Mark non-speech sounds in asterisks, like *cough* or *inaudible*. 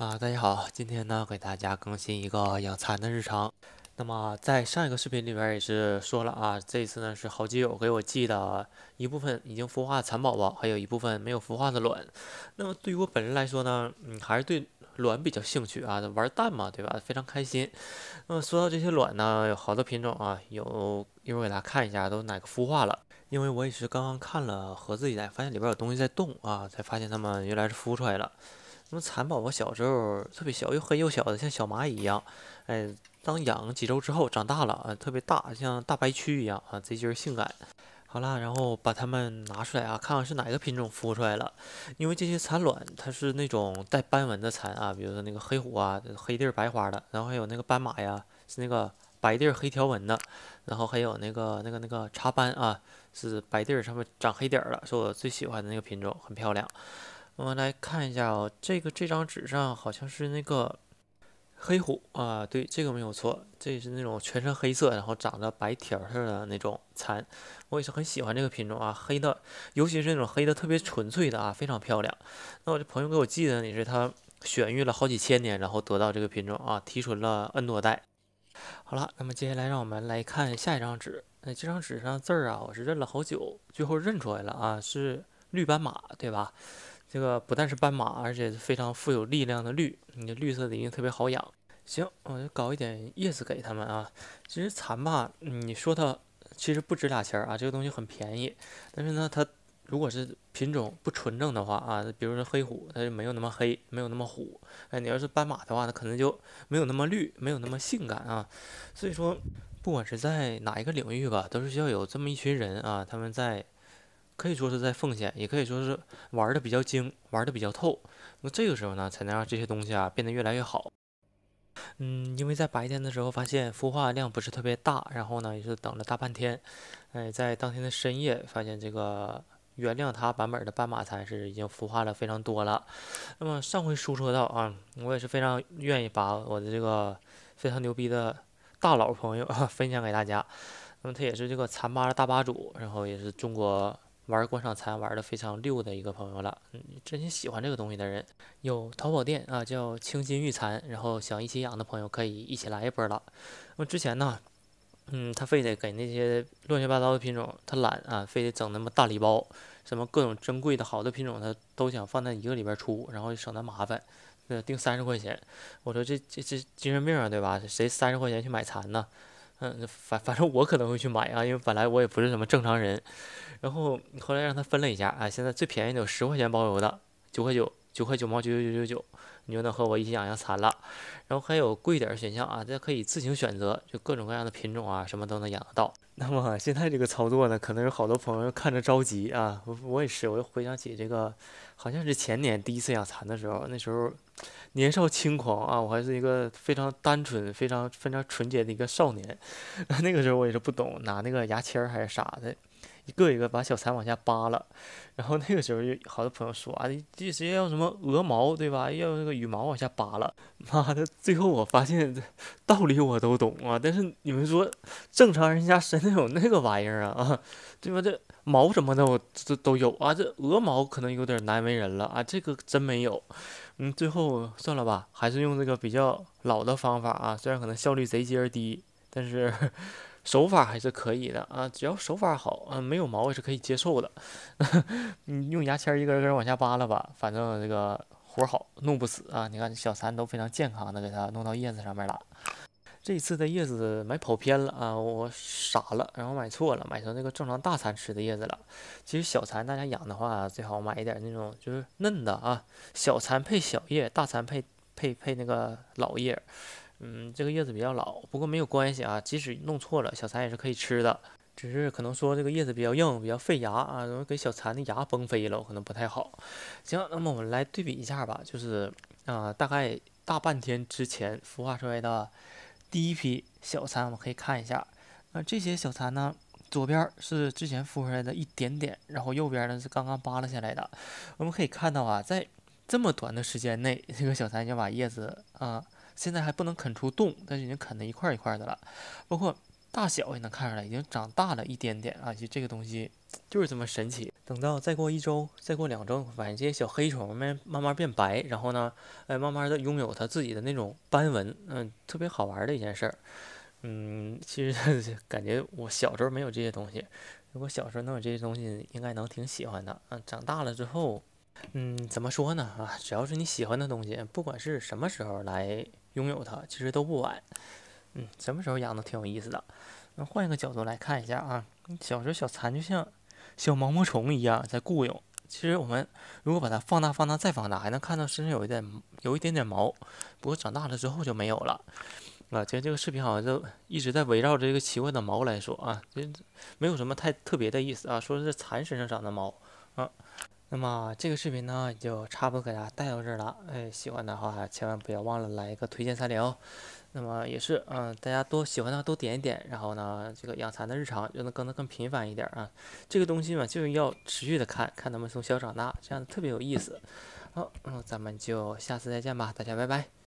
啊，大家好，今天呢给大家更新一个养蚕的日常。那么在上一个视频里边也是说了啊，这次呢是好基友给我寄的一部分已经孵化的蚕宝宝，还有一部分没有孵化的卵。那么对于我本人来说呢，嗯，还是对卵比较兴趣啊，玩蛋嘛，对吧？非常开心。那么说到这些卵呢，有好多品种啊，有一会儿给大家看一下都哪个孵化了。因为我也是刚刚看了盒子一袋发现里边有东西在动啊，才发现它们原来是孵出来了。那么蚕宝宝小时候特别小，又黑又小的，像小蚂蚁一样。哎，当养几周之后，长大了啊，特别大，像大白蛆一样啊，这就是性感。好啦，然后把它们拿出来啊，看看是哪个品种孵出来了。因为这些蚕卵它是那种带斑纹的蚕啊，比如说那个黑虎啊，黑地儿白花的；然后还有那个斑马呀，是那个白地儿黑条纹的；然后还有那个那个那个茶斑啊，是白地儿上面长黑点儿的，是我最喜欢的那个品种，很漂亮。我们来看一下哦，这个这张纸上好像是那个黑虎啊，对，这个没有错，这是那种全身黑色，然后长着白条儿似的那种蚕。我也是很喜欢这个品种啊，黑的，尤其是那种黑的特别纯粹的啊，非常漂亮。那我这朋友给我寄的也是，他选育了好几千年，然后得到这个品种啊，提纯了 n 多代。好了，那么接下来让我们来看下一张纸。那这张纸上字儿啊，我是认了好久，最后认出来了啊，是绿斑马，对吧？这个不但是斑马，而且是非常富有力量的绿。你的绿色的一定特别好养。行，我就搞一点叶子给他们啊。其实蚕吧，你说它其实不值俩钱儿啊，这个东西很便宜。但是呢，它如果是品种不纯正的话啊，比如说黑虎，它就没有那么黑，没有那么虎。哎，你要是斑马的话，它可能就没有那么绿，没有那么性感啊。所以说，不管是在哪一个领域吧，都是需要有这么一群人啊，他们在。可以说是在奉献，也可以说是玩的比较精，玩的比较透。那这个时候呢，才能让这些东西啊变得越来越好。嗯，因为在白天的时候发现孵化量不是特别大，然后呢也是等了大半天。哎，在当天的深夜发现这个原谅他版本的斑马蚕是已经孵化了非常多了。那么上回书说到啊，我也是非常愿意把我的这个非常牛逼的大佬朋友 *laughs* 分享给大家。那么他也是这个蚕吧的大吧主，然后也是中国。玩观赏蚕玩的非常溜的一个朋友了，嗯，真心喜欢这个东西的人，有淘宝店啊，叫清新玉蚕，然后想一起养的朋友可以一起来一波了。那么之前呢，嗯，他非得给那些乱七八糟的品种，他懒啊，非得整那么大礼包，什么各种珍贵的好的品种，他都想放在一个里边出，然后省得麻烦，呃，定三十块钱，我说这这这精神病啊，对吧？谁三十块钱去买蚕呢？嗯，反反正我可能会去买啊，因为本来我也不是什么正常人，然后后来让他分了一下啊，现在最便宜的有十块钱包邮的，九块九，九块九毛九九九九九。你就能和我一起养养蚕了，然后还有贵点儿选项啊，大家可以自行选择，就各种各样的品种啊，什么都能养得到。那么现在这个操作呢，可能有好多朋友看着着急啊，我我也是，我又回想起这个，好像是前年第一次养蚕的时候，那时候年少轻狂啊，我还是一个非常单纯、非常非常纯洁的一个少年，*laughs* 那个时候我也是不懂，拿那个牙签还是啥的。一个一个把小蚕往下扒了，然后那个时候就好多朋友说啊，这直接要什么鹅毛对吧？要那个羽毛往下扒了。妈的，最后我发现道理我都懂啊，但是你们说正常人家身上有那个玩意儿啊啊？对吧？这毛什么的我这都有啊，这鹅毛可能有点难为人了啊，这个真没有。嗯，最后算了吧，还是用这个比较老的方法啊，虽然可能效率贼鸡儿低，但是。手法还是可以的啊，只要手法好，嗯，没有毛也是可以接受的。*laughs* 你用牙签一根根往下扒拉吧，反正这个活好弄不死啊。你看小蚕都非常健康的，给它弄到叶子上面了。这次的叶子买跑偏了啊，我傻了，然后买错了，买成那个正常大蚕吃的叶子了。其实小蚕大家养的话，最好买一点那种就是嫩的啊，小蚕配小叶，大蚕配配配那个老叶。嗯，这个叶子比较老，不过没有关系啊。即使弄错了，小蚕也是可以吃的，只是可能说这个叶子比较硬，比较费牙啊，容易给小蚕的牙崩飞了，可能不太好。行，那么我们来对比一下吧，就是啊，大概大半天之前孵化出来的第一批小蚕，我们可以看一下。那这些小蚕呢，左边是之前孵出来的一点点，然后右边呢是刚刚扒拉下来的。我们可以看到啊，在这么短的时间内，这个小蚕就把叶子啊。现在还不能啃出洞，但是已经啃的一块一块的了，包括大小也能看出来，已经长大了一点点啊。就这个东西就是这么神奇。等到再过一周，再过两周，正这些小黑虫慢慢慢变白，然后呢，哎，慢慢的拥有它自己的那种斑纹，嗯，特别好玩的一件事儿。嗯，其实 *laughs* 感觉我小时候没有这些东西，如果小时候能有这些东西，应该能挺喜欢的。嗯，长大了之后，嗯，怎么说呢？啊，只要是你喜欢的东西，不管是什么时候来。拥有它其实都不晚，嗯，什么时候养都挺有意思的。那换一个角度来看一下啊，小时候小蚕就像小毛毛虫一样在雇佣。其实我们如果把它放大、放大、再放大，还能看到身上有一点、有一点点毛。不过长大了之后就没有了。啊，其实这个视频好像就一直在围绕着一个奇怪的毛来说啊，其实没有什么太特别的意思啊，说是蚕身上长的毛啊。那么这个视频呢也就差不多给大家带到这儿了，哎，喜欢的话千万不要忘了来一个推荐三连哦。那么也是，嗯，大家多喜欢的话多点一点，然后呢，这个养蚕的日常就能更的更频繁一点啊。这个东西嘛，就是要持续的看看他们从小长大，这样特别有意思。好，嗯，咱们就下次再见吧，大家拜拜。